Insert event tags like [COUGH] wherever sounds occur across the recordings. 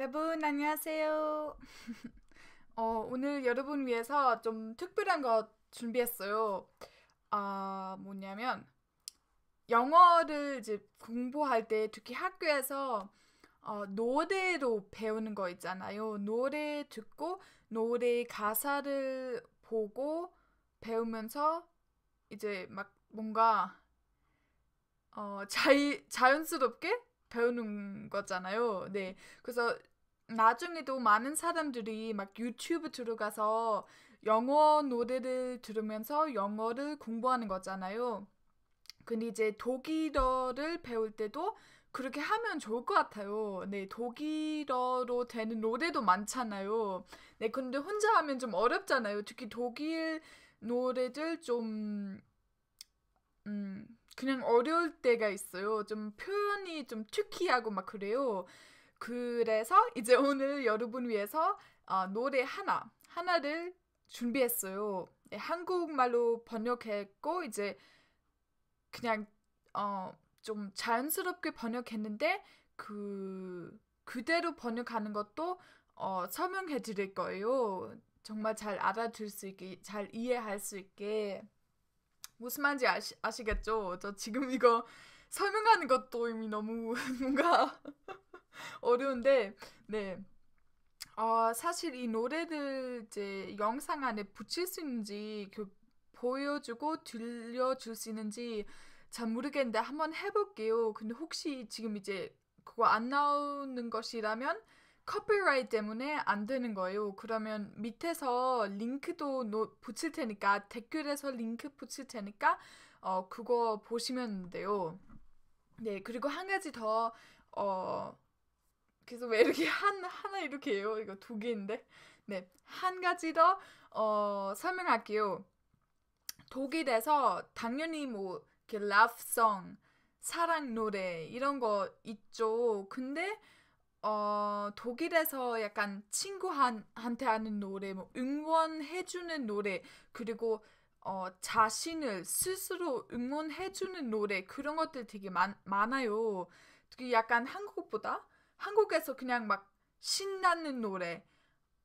여러분 안녕하세요. [LAUGHS] 어, 오늘 여러분 위해서 좀 특별한 거 준비했어요. 아 뭐냐면 영어를 이제 공부할 때 특히 학교에서 어, 노래로 배우는 거 있잖아요. 노래 듣고 노래 가사를 보고 배우면서 이제 막 뭔가 어, 자이, 자연스럽게 배우는 거잖아요. 네. 그래서 나중에도 많은 사람들이 막 유튜브 들어가서 영어 노래를 들으면서 영어를 공부하는 거잖아요. 근데 이제 독일어를 배울 때도 그렇게 하면 좋을 것 같아요. 네, 독일어로 되는 노래도 많잖아요. 네, 근데 혼자 하면 좀 어렵잖아요. 특히 독일 노래들 좀, 음, 그냥 어려울 때가 있어요. 좀 표현이 좀 특이하고 막 그래요. 그래서 이제 오늘 여러분 위해서 어, 노래 하나 하나를 준비했어요. 네, 한국말로 번역했고 이제 그냥 어, 좀 자연스럽게 번역했는데 그 그대로 번역하는 것도 어, 설명해 드릴 거예요. 정말 잘 알아들 수 있게 잘 이해할 수 있게. 무슨 말인지 아시, 아시겠죠? 저 지금 이거 [LAUGHS] 설명하는 것도 이미 너무 [LAUGHS] 뭔가 [LAUGHS] 어려운데 네. 어, 사실 이 노래를 이제 영상 안에 붙일 수 있는지 그 보여주고 들려줄 수 있는지 잘 모르겠는데 한번 해볼게요. 근데 혹시 지금 이제 그거 안 나오는 것이라면 copyright 때문에 안 되는 거예요. 그러면 밑에서 링크도 붙일 테니까 댓글에서 링크 붙일 테니까 어, 그거 보시면 돼요. 네, 그리고 한 가지 더 어, 그래서 왜 이렇게 한 하나 이렇게 해요? 이거 두 개인데. 네, 한 가지 더 어, 설명할게요. 독일에서 당연히 뭐 이렇게 러브송, 사랑 노래 이런 거 있죠. 근데 어, 독일에서 약간 친구한테 하는 노래, 뭐 응원해주는 노래, 그리고 어, 자신을 스스로 응원해주는 노래, 그런 것들 되게 많, 많아요. 약간 한국보다 한국에서 그냥 막 신나는 노래,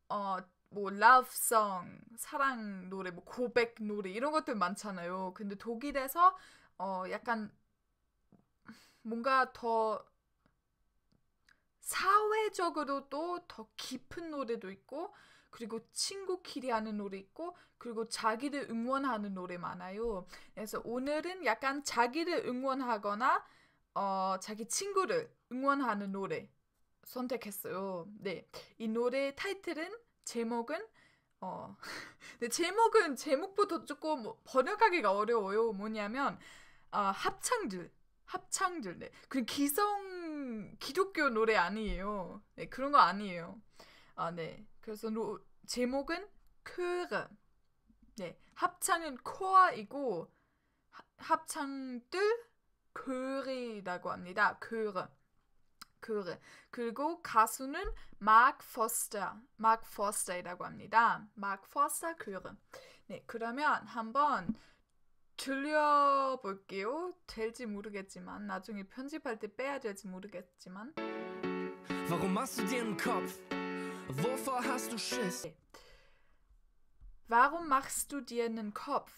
어, 뭐 러브송, 사랑 노래, 뭐 고백 노래 이런 것들 많잖아요. 근데 독일에서 어 약간 뭔가 더 사회적으로도 더 깊은 노래도 있고 그리고 친구끼리 하는 노래 있고 그리고 자기를 응원하는 노래 많아요. 그래서 오늘은 약간 자기를 응원하거나 어, 자기 친구를 응원하는 노래 선택했어요. 네, 이 노래 타이틀은 제목은 어, 근 [LAUGHS] 네, 제목은 제목부터 조금 번역하기가 어려워요. 뭐냐면 어, 합창들 합창절. 네. 그리고 기성 기독교 노래 아니에요. 네, 그런 거 아니에요. 아, 네. 그래서 노, 제목은 크르. 네. 합창은 코아이고 합창들 크리라고 합니다. 크르. 크르. 그리고 가수는 마크 포스터. 마크 포스터라고 합니다. 마크 포스터 크르. 네. 그러면 한번 들려볼게요. 될지 모르겠지만 나중에 편집할 때 빼야 될지 모르겠지만. 네. Warum machst du dir einen Kopf?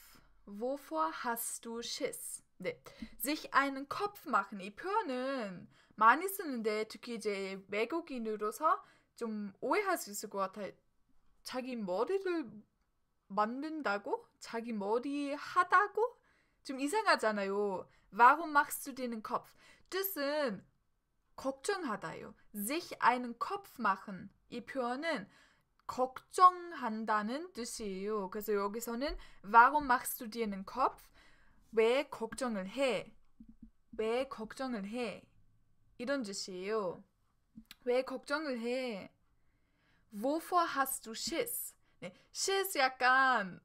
Wovor hast du Schiss? 네, sich einen Kopf machen 이 표현은 많이 쓰는데 특히 이제 외국인으로서 좀 오해할 수 있을 것 같아요. 자기 머리를 만든다고? 자기 머리 하다고? 좀 이상하잖아요. Warum machst du dir einen Kopf? 뜻은 걱정하다요. sich einen Kopf machen. 이 표현은 걱정한다는 뜻이에요. 그래서 여기서는 warum machst du dir einen Kopf? 왜 걱정을 해? 왜 걱정을 해? 이런 뜻이에요. 왜 걱정을 해? Wovor hast du Schiss? 네, she's 약간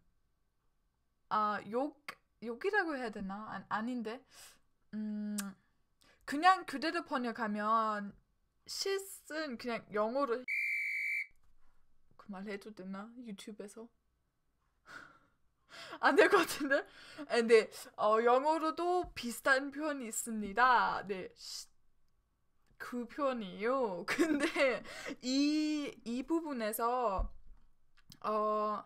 아, 욕 욕이라고 해야 되나? 아, 닌데 음, 그냥 그대로 번역하면 she's는 그냥 영어로 그 말 해도 되나? 유튜브에서 [LAUGHS] 안될것 같은데? 근데 아, 네, 어, 영어로도 비슷한 표현이 있습니다. 네. 그표현이요 [LAUGHS] 근데 이, 이 부분에서 어,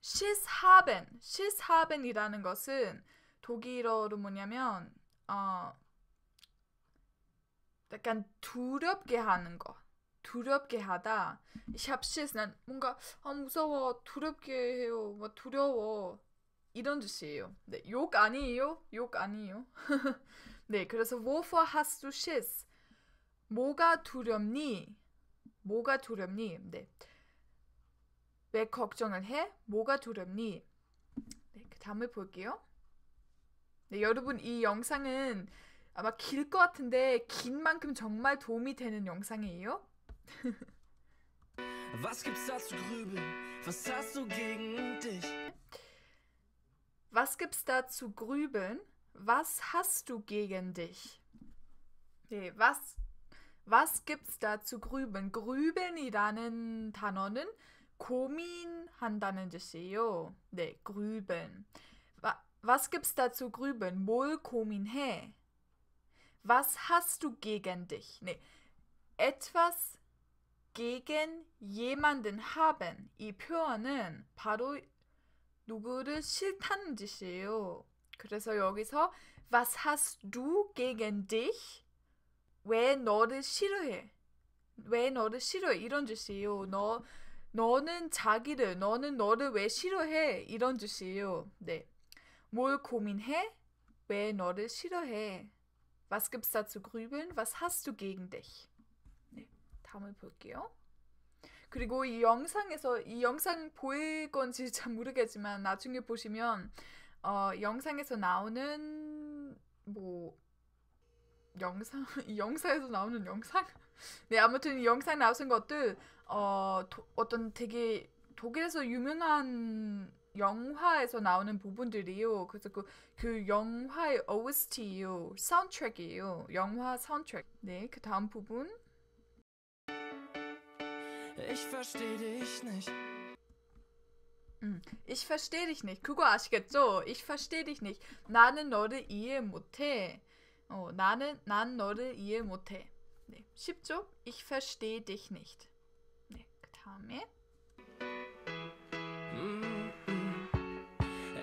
시스하벤, 시스하벤이라는 것은 독일어로 뭐냐면 어, 약간 두렵게 하는 거. 두렵게 하다. 샵시스 난 뭔가 아 무서워 두렵게 해요. 막 뭐 두려워. 이런 뜻이에요. 네, 욕 아니에요? 욕 아니에요. [LAUGHS] 네, 그래서 wofür hast du s h i s 뭐가 두렵니? 뭐가 두렵니? 네. 왜 걱정을 해? 뭐가 두렵니? 네, 그 다음을 볼게요. 네, 여러분 이 영상은 아마 길 것 같은데 긴 만큼 정말 도움이 되는 영상이에요. Was gibt's da zu grübeln? Was hast du gegen dich? Was gibt's da zu grübeln? Was hast du gegen dich? 네, was, was gibt's da zu grübeln? grübel이라는 단어는 고민한다는 뜻이에요. 네, grüben. Was gibt's dazu grüben? 뭘 he. Was hast du gegen dich? Ne. etwas gegen jemanden haben. 이 표현은 바로 누구를 싫다는 뜻이에요. 그래서 여기서 Was hast du gegen dich? 왜 너를 싫어해? 왜 너를 싫어해? 이런 뜻이에요. 너 너는 자기를, 너는 너를 왜 싫어해? 이런 뜻이에요. 네. 뭘 고민해? 왜 너를 싫어해? Was gibt's da zu grübeln? Was hast du gegen dich? 네. 다음을 볼게요. 그리고 이 영상에서 이 영상 보일 건지 [LAUGHS] 잘 모르겠지만 나중에 보시면 어, 영상에서 나오는 뭐 영상 [LAUGHS] 이 영상에서 나오는 영상 [LAUGHS] 네 아무튼 이 영상 나오신 것들 어 도, 어떤 되게 독일에서 유명한 영화에서 나오는 부분들이요. 그래서 그, 그 영화의 OST요. 사운드트랙이에요. 영화 사운드트랙. 네, 그 다음 부분. Ich verstehe dich nicht. 음, ich verstehe dich nicht. 그거 아시겠죠? Ich verstehe dich nicht. 나는 너를 이해 못해. 어, 나는 난 너를 이해 못해. 네, 쉽죠? Ich verstehe dich nicht. Kame.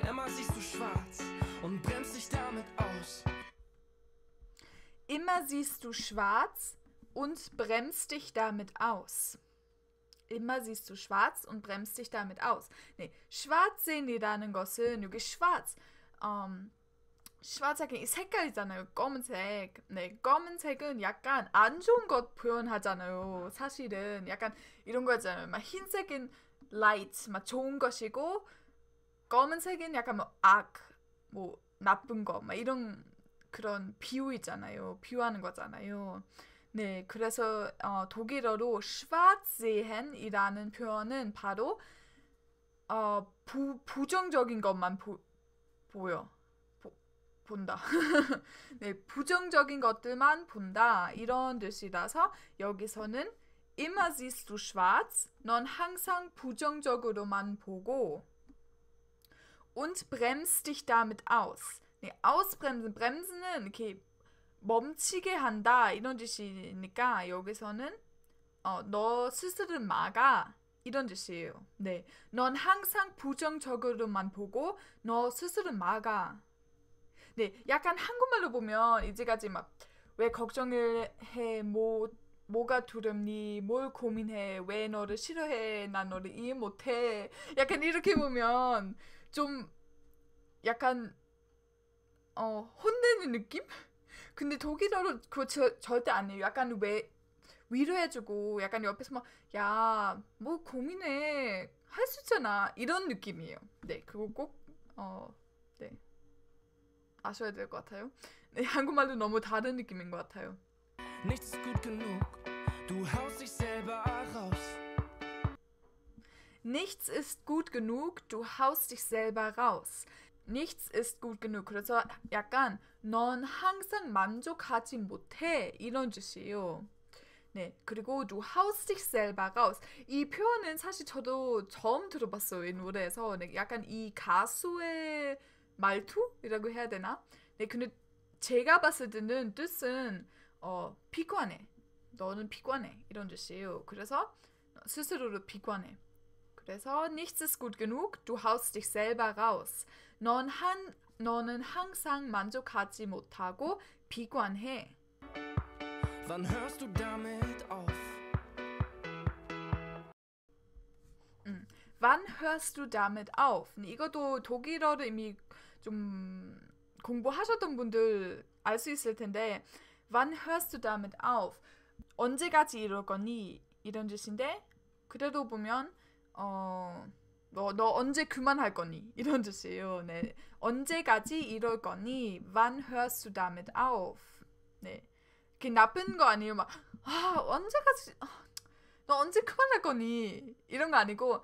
Immer siehst du schwarz und bremst dich damit aus. Immer siehst du schwarz und bremst dich damit aus. Immer siehst du schwarz und bremst dich damit aus. Nee, schwarz sehen die da einen Gosse, nüge schwarz. Ähm, 맞아요. 이 색깔이잖아요. 검은색. 네, 검은색은 약간 안 좋은 것 표현하잖아요. 사실은 약간 이런 거잖아요. 막 흰색은 light, 막 좋은 것이고 검은색은 약간 뭐 악, 뭐 나쁜 거, 막 이런 그런 비유이잖아요. 비유하는 거잖아요. 네, 그래서 어, 독일어로 s c h w a r z e n 이라는 표현은 바로 어, 부, 부정적인 것만 보, 보여. 본다. [LAUGHS] 네, 부정적인 것들만 본다. 이런 뜻이라서 여기서는 immer siehst du schwarz. 넌 항상 부정적으로만 보고 und bremst dich damit aus. 네, ausbremsen. bremsen은 이렇게 멈추게 한다. 이런 뜻이니까 여기서는 어, 너 스스로 막아. 이런 뜻이에요. 네. 넌 항상 부정적으로만 보고 너 스스로 막아. 네, 약간 한국말로 보면 이제까지 막 왜 걱정을 해, 뭐 뭐가 두렵니, 뭘 고민해, 왜 너를 싫어해, 나 너를 이해 못해, 약간 이렇게 보면 좀 약간 어 혼내는 느낌? 근데 독일어로 그거 저, 절대 아니에요. 약간 왜 위로해주고 약간 옆에서 막야뭐 고민해 할 수 있잖아 이런 느낌이에요. 네 그거 꼭어 아셔야 될 것 같아요. 네, 한국말도 너무 다른 느낌인 것 같아요. Nichts ist gut genug, du haust dich selber raus. Nichts ist gut genug. 그래서 약간 넌 항상 만족하지 못해 이런 뜻이에요. 네, 그리고 du haust dich selber raus. 이 표현은 사실 저도 처음 들어봤어요. 이 노래에서 약간 이 가수의 말투라고 해야 되나? 네, 근데 제가 봤을 때는 뜻은 어, 피곤해. 너는 피곤해. 이런 뜻이에요. 그래서 스스로를 피곤해. 그래서 nichts ist gut genug. Du haust dich selber raus. 넌 한, 너는 항상 만족하지 못하고 비관해. Wann hörst du damit? wann hörst du damit auf? 네, 이것도 독일어를 이미 좀 공부하셨던 분들 알 수 있을 텐데 wann hörst du damit auf? 언제까지 이럴 거니? 이런 뜻인데 그래도 보면 어 너, 너 언제 그만할 거니? 이런 뜻이에요. 네. 언제까지 이럴 거니? Wann hörst du damit auf? 네. 그 나쁜 거 아니에요. 막, 아, 언제까지, 아, 너 언제 그만할 거니? 이런 거 아니고,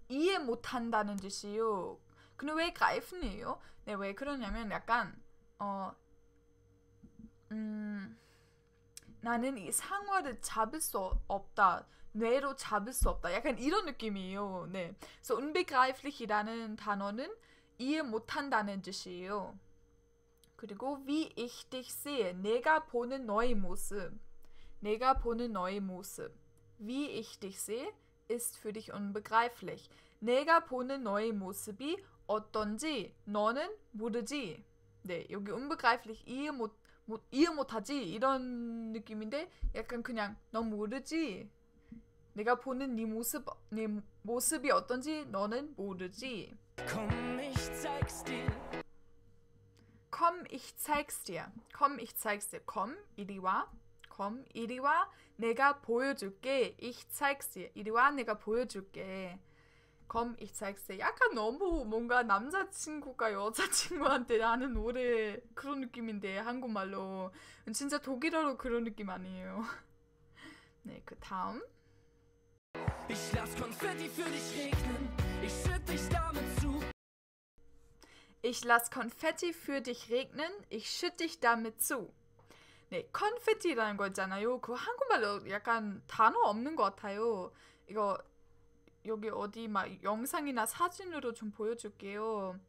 이해 못한다는 뜻이요. 근데 왜 g r e i 에요 네, 왜 그러냐면 약간 어 음, 나는 이 상어를 잡을 수 없다. 뇌로 잡을 수 없다. 약간 이런 느낌이에요. 네. 그래 unbegreiflich이라는 단어는 이해 못한다는 뜻이에요. 그리고 wie ich dich sehe. 내가 보는 너의 모습. 내가 보는 너의 모습. wie ich dich sehe. ist für dich unbegreiflich. 내가 보는 너의 모습이 어떤지 nonen 모르지. 네, 여기 unbegreiflich ihr 못, 못 ihr 못하지 이런 느낌인데 약간 그냥 넌 모르지. 내가 보는 네 모습 네 모습이 어떤지 너는 모르지. Komm, ich zeig's dir. Komm, ich zeig's dir. Komm, ich zeig's dir. Komm, 이리 와 komm, 이리 와, 내가 보여줄게. Ich zeig's dir. 이리 와, 내가 보여줄게. Komm, ich zeig's dir. 약간 너무 뭔가 남자친구가 여자친구한테 하는 노래 그런 느낌인데 한국말로 진짜 독일어로 그런 느낌 아니에요. [LAUGHS] 네, 그 다음. Ich lass Konfetti für dich regnen. Ich schütt dich damit zu. Ich lass Konfetti für dich regnen. Ich schütt dich damit zu. 네, 컨페티라는 거 있잖아요. 그 한국말로 약간 단어 없는 것 같아요. 이거 여기 어디 막 영상이나 사진으로 좀 보여줄게요.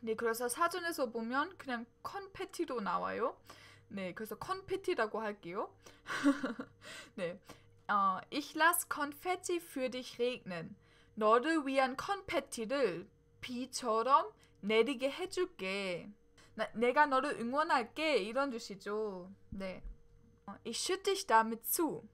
네, 그래서 사진에서 보면 그냥 컨페티로 나와요. 네, 그래서 컨페티라고 할게요. [LAUGHS] 네, 어, ich lass Konfetti für dich regnen. 너를 위한 컨페티를 비처럼 내리게 해줄게. 나, 내가 너를 응원할게 이런 뜻이죠. 네. Ich schütte dich damit zu.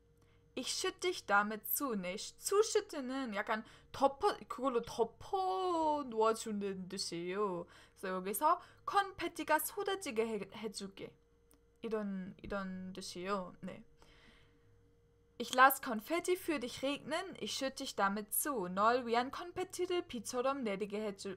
Ich schütte dich damit zu. 네, zuschütten은 약간 덮어 그걸로 덮어 놓아주는 뜻이에요. 그래서 여기서 컨페티가 쏟아지게 해, 해주게 이런 이런 뜻이요. 네. Ich lasse Konfetti für dich regnen. Ich schütte dich damit zu. 널 위한 컨페티를 비처럼 내리게 해주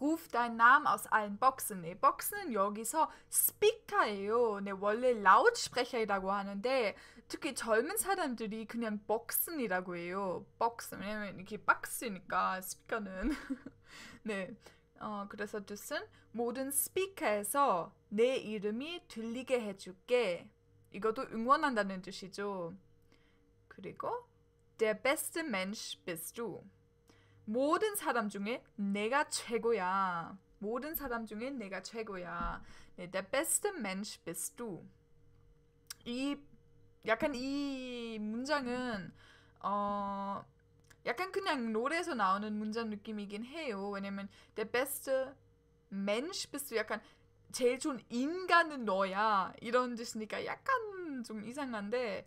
Ruf deinen Namen aus allen Boxen. 네, box는 여기서 스피커예요. 네, 원래 라우 d s p r 라고 하는데 특히 젊은 사람들이 그냥 boxen이라고 해요. box 왜냐면 이게 박스니까 스피커는 네. 어, 그래서 뜻은 모든 스피커에서 내 이름이 들리게 해줄게. 이것도 응원한다는 뜻이죠. 그리고 der beste Mensch bist du. 모든 사람 중에 내가 최고야. 모든 사람 중에 내가 최고야. 네, d e b e s t Mensch bist du. 이 약간 이 문장은 어 약간 그냥 노래에서 나오는 문장 느낌이긴 해요. 왜냐면 d e b e s t Mensch bist du 약간 제일 좋은 인간은 너야 이런 뜻이니까 약간 좀 이상한데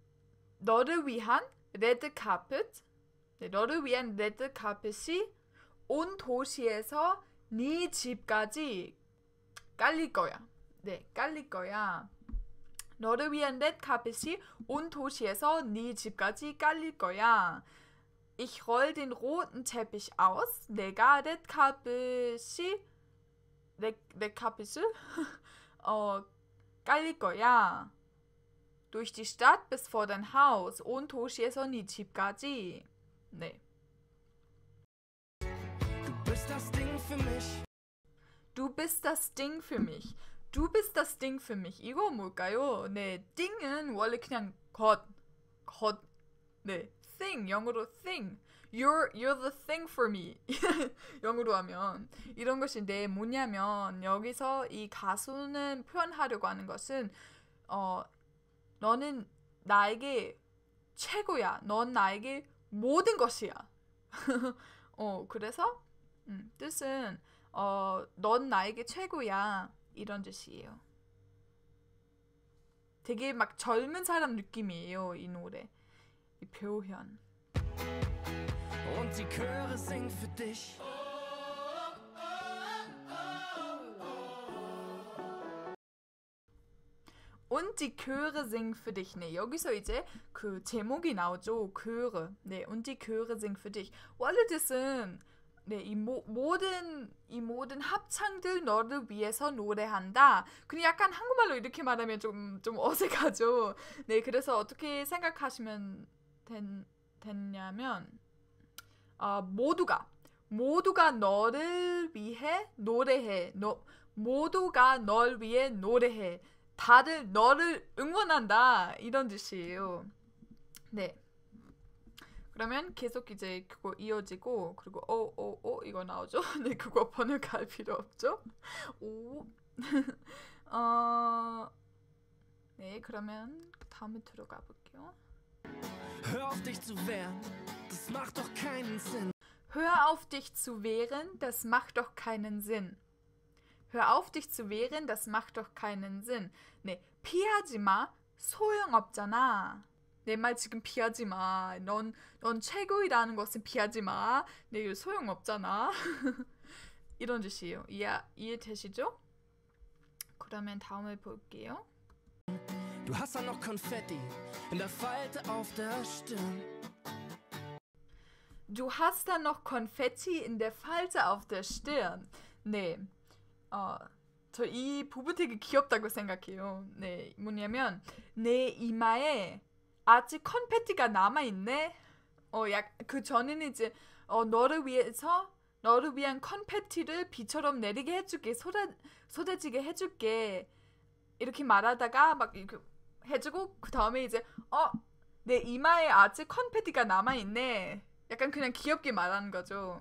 너를 위한 레드 카펫, 네, 너를 위한 레드 카펫이 온 도시에서 네 집까지 깔릴 거야. 네, 깔릴 거야. 너를 위한 레드 카펫이 온 도시에서 네 집까지 깔릴 거야. Ich roll den roten Teppich aus. 내가 레드 카펫이 레드 카펫을 [LAUGHS] 어 깔릴 거야. durch die Stadt bis vor dein Haus und 도시에서 네 집까지. Nee. Du bist das Ding für mich. Du bist das Ding für mich. Du bist das Ding für mich. 이거 뭘까요? 네, Dingen 원래 그냥 것, 것, 네, thing 영어로 thing. You're you're the thing for me. 영어로 [LAUGHS] 하면 이런 것인데 뭐냐면 여기서 이 가수는 표현하려고 하는 것은 어 너는 나에게 최고야. 넌 나에게 모든 것이야. [LAUGHS] 어, 그래서 음, 뜻은 어, 넌 나에게 최고야. 이런 뜻이에요. 되게 막 젊은 사람 느낌이에요, 이 노래. 이 표현. Und die Chöre singen für dich. 네, 여기서 이제 그 제목이 나오죠. c h 네, und die Chöre singen für dich. 원래 뜻은 네, 이 모, 모든 이 모든 합창들 너를 위해서 노래한다. 근데 약간 한국말로 이렇게 말하면 좀 좀 어색하죠. 네, 그래서 어떻게 생각하시면 된, 됐냐면 어, 모두가 모두가 너를 위해 노래해. 너, 모두가 널 위해 노래해. 다들 너를 응원한다 이런 뜻이에요. 네. 그러면 계속 이제 그거 이어지고 그리고 오오오 이거 나오죠. 근데 그거 번역할 필요 없죠. 오. 어. 네, 그러면 다음에 들어가 볼게요. Hör auf dich zu wehren. Das macht doch keinen Sinn. Hör auf dich zu wehren. Das macht doch keinen Sinn. Hör auf, dich zu wehren, das macht doch keinen Sinn. Nee, 피하지 마, 소용없잖아. 내말 지금 피하지 마. 넌, 넌 최고이라는 것은 피하지 마. 내 소용없잖아. 이런 짓이에요. 이해, 이해되시죠? 그러면 다음을 볼게요. Du hast da noch Konfetti in der Falte auf der Stirn. Du hast da noch Konfetti in der Falte auf der Stirn. Nee. 어, 저 이 부분 되게 귀엽다고 생각해요. 네, 뭐냐면 내 이마에 아직 컨페티가 남아 있네. 어, 약 그 전에는 이제 어, 너를 위해서 너를 위한 컨페티를 비처럼 내리게 해줄게 쏟아 쏟아지게 해줄게 이렇게 말하다가 막 이렇게 해주고 그 다음에 이제 어 내 이마에 아직 컨페티가 남아 있네. 약간 그냥 귀엽게 말하는 거죠.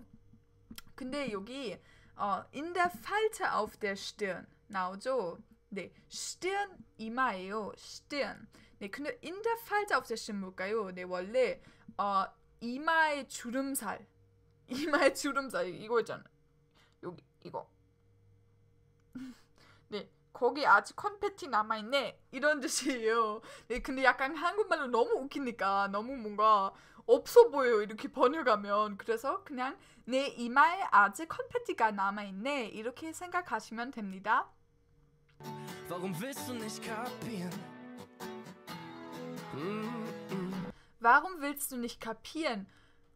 근데 여기 어, in der Falte auf der Stirn 나오죠. 네, Stirn 이마예요. Stirn. 네, 근데 in the falte auf der Stirn 뭘까요? 네, 원래 어, 이마의 주름살, [LAUGHS] 이마의 주름살 이거 있잖아. 여기 이거. [LAUGHS] 네, 거기 아직 콘패티 남아있네 이런 [LAUGHS] 뜻이에요. 네, 근데 약간 한국말로 너무 웃기니까 너무 뭔가 없어 보여요. 이렇게 번역하면. 그래서 그냥 내 네, 이마에 아직 컨패티가 남아 있네. 이렇게 생각하시면 됩니다. Warum willst du nicht kapieren? 음, 음. Warum willst du nicht kapieren?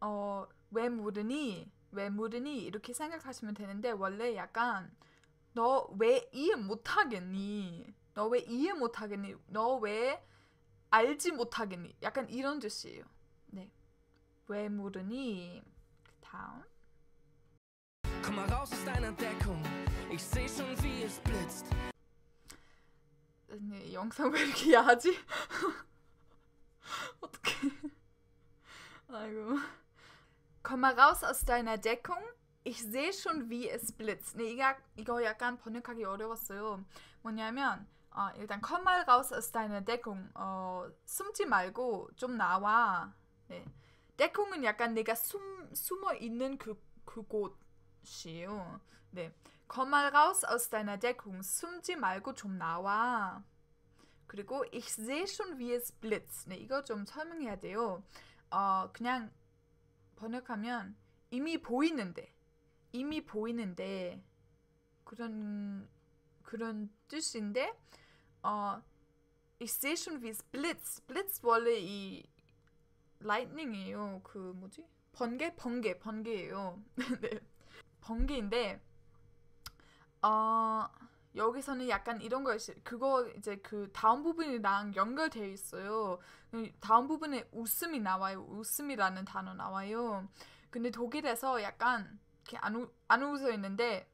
어, 왜 모르니? 왜 모르니? 이렇게 생각하시면 되는데 원래 약간 너 왜 이해 못 하겠니? 너 왜 이해 못 하겠니? 너 왜 알지 못하겠니? 약간 이런 뜻이에요. 네. Ray Moudoni getan. Komm mal raus aus deiner Deckung, ich seh schon, wie es blitzt. Nee, Jungs will ich 하지? 어떡해. 아이고. Komm mal raus aus deiner Deckung. Ich sehe schon, wie es blitzt. Nee, ich nicht 이거 약간 번역하기 어려웠어요. 뭐냐면, 어, 일단 come mal raus aus deiner Deckung. 어, 숨지 말고 좀 나와. 네. 때콩은 약간 내가 숨, 숨어 있는 그, 그곳이에요. 네. Komm mal raus aus deiner Deckung. 숨지 말고 좀 나와. 그리고 ich sehe schon wie es blitzt. 네, 이거 좀 설명해야 돼요. 어, 그냥 번역하면 이미 보이는데. 이미 보이는데 그런 그런 뜻인데 어 ich sehe schon wie es blitzt. blitz 원래 이 라이닝이에요그 뭐지? 번개? 번개, 번개예요. [LAUGHS] 네. 번개인데 어, 여기서는 약간 이런 거있어 그거 이제 그 다음 부분이랑 연결되어 있어요. 그 다음 부분에 웃음이 나와요. 웃음이라는 단어 나와요. 근데 독일에서 약간 이렇게 안, 우, 안 웃어 있는데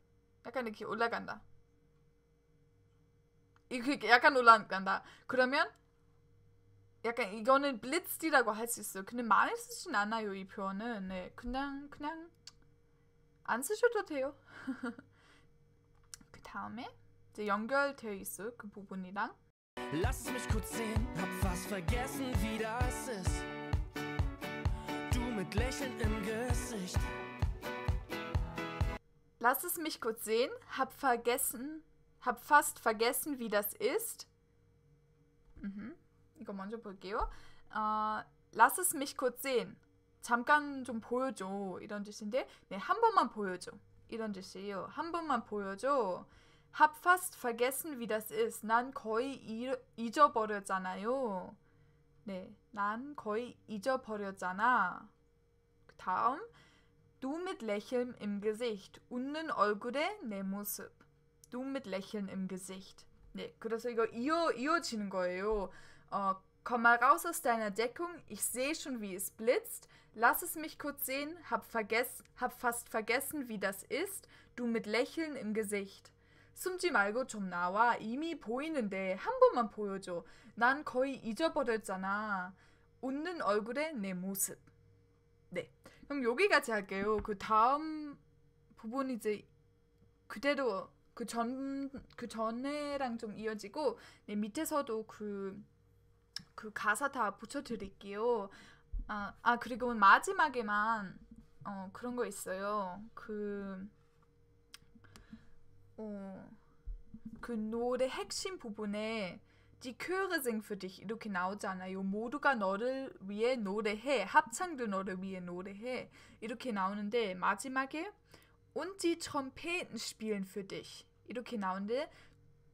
약간 이렇게 올라간다. 이렇게 약간 올라간다. 그러면 약간 이거는 blitzed이라고 할수 있어요. 근데 많이 쓰진 않아요, 이 표현은. 네, 그냥, 그냥 안 쓰셔도 돼요. [LAUGHS] 그 다음에 이제 연결되어 있어요, 그 부분이랑. Lass es mich kurz sehen, hab fast vergessen, wie das ist. Du mit Lächeln im Gesicht. Lass es mich kurz sehen, hab vergessen, hab fast vergessen, wie das ist. Mhm. 이거 먼저 볼게요. 어, lass es mich kurz sehen. 잠깐 좀 보여줘 이런 뜻인데 네, 한 번만 보여줘 이런 뜻이에요. 한 번만 보여줘. Hab fast vergessen, wie das ist. 난 거의 잊, 잊어버렸잖아요. 네, 난 거의 잊어버렸잖아. 다음, du mit Lächeln im Gesicht. 웃는 얼굴에 내 모습. du mit Lächeln im Gesicht. 네, 그래서 이거 이어 이어지는 거예요. Oh, komm mal raus aus deiner Deckung, ich sehe schon, wie es blitzt. Lass es mich kurz sehen, hab, vergess, hab fast vergessen, wie das ist, du mit Lächeln im Gesicht. Sum imi 숨 a 말고 o 나와. 이미 보이는데 한 번만 보여줘. n 거의 잊어버렸잖아. 웃는 얼 m 의내 모습. 네. 그럼 여기까지 할게요. 그 다음 부분 이제 그대로 그 전, 그 전에랑 좀 이어지고, 네, 밑에서도 그그 가사 다 붙여드릴게요. 아, 아 그리고 마지막에만 어, 그런 거 있어요. 그 어, 그 노래 핵심 부분에 Die Chöre s i n g für dich 이렇게 나오잖아요. 모두가 너를 위해 노래해. 합창도 너를 위해 노래해. 이렇게 나오는데 마지막에 Und die Trompeten spielen für dich 이렇게 나오는데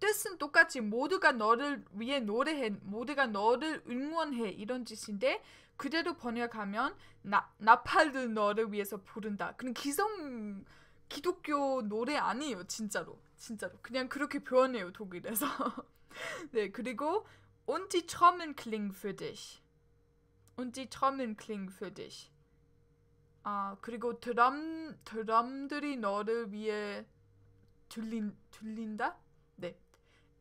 뜻은 똑같이 모두가 너를 위해 노래해 모두가 너를 응원해 이런 짓인데 그대로 번역하면 나, 나팔도 너를 위해서 부른다 그런 기성 기독교 노래 아니에요 진짜로 진짜로 그냥 그렇게 표현해요 독일에서 [LAUGHS] 네 그리고 und die Trommeln klingen für dich und die Trommeln klingen für dich 아 그리고 드럼 드럼들이 너를 위해 들린 들린다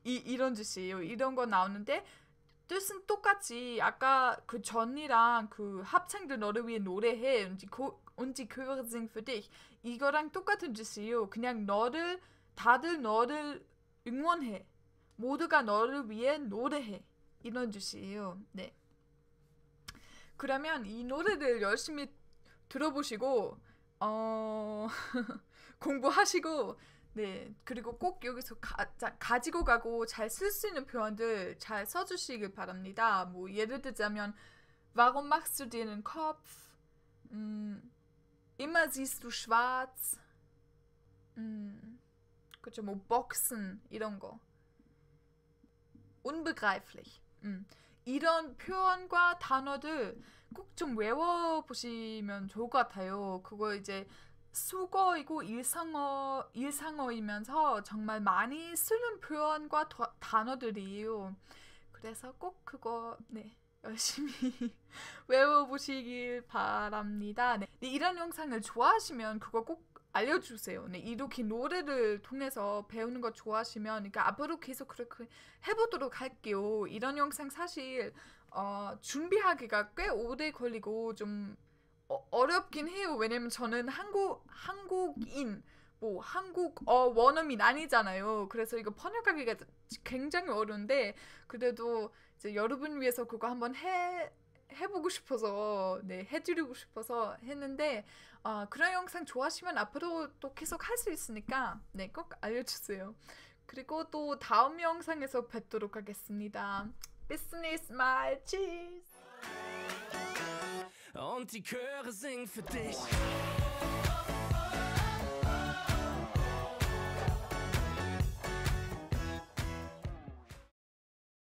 이, 이런 짓이 이런 거 나오는데 뜻은 똑같이 아까 그 전이랑 그 합창들 너를 위해 노래해 und d i für dich 이거랑 똑같은 짓이요 그냥 너를 다들 너를 응원해 모두가 너를 위해 노래해 이런 짓이에요 네 그러면 이 노래를 열심히 들어보시고 어 [LAUGHS] 공부하시고 네 그리고 꼭 여기서 가, 자, 지고 가고 잘 쓸 수 있는 표현들 잘 써주시길 바랍니다. 뭐 예를 들자면 Warum machst du dir den Kopf? 음, immer siehst du schwarz. 음, 그죠 뭐 Boxen 이런 거. unbegreiflich. 음. 이런 표현과 단어들 꼭 좀 외워보시면 좋을 것 같아요. 그거 이제 수거이고 일상어 일상어이면서 정말 많이 쓰는 표현과 도, 단어들이에요. 그래서 꼭 그거 네 열심히 [LAUGHS] 외워보시길 바랍니다. 네, 네, 이런 영상을 좋아하시면 그거 꼭 알려주세요. 네, 이렇게 노래를 통해서 배우는 거 좋아하시면, 그러니까 앞으로 계속 그렇게 해보도록 할게요. 이런 영상 사실 어, 준비하기가 꽤 오래 걸리고 좀 어, 렵긴 해요. 왜냐면 저는 한국 한국인 뭐 한국 어 원어민 아니잖아요. 그래서 이거 번역하기가 굉장히 어려운데 그래도 이제 여러분 위해서 그거 한번 해 해보고 싶어서 네 해드리고 싶어서 했는데 어, 그런 영상 좋아하시면 앞으로 또 계속 할 수 있으니까 네꼭 알려주세요. 그리고 또 다음 영상에서 뵙도록 하겠습니다. 비즈니스 말 치즈. und die Chöre singen für dich.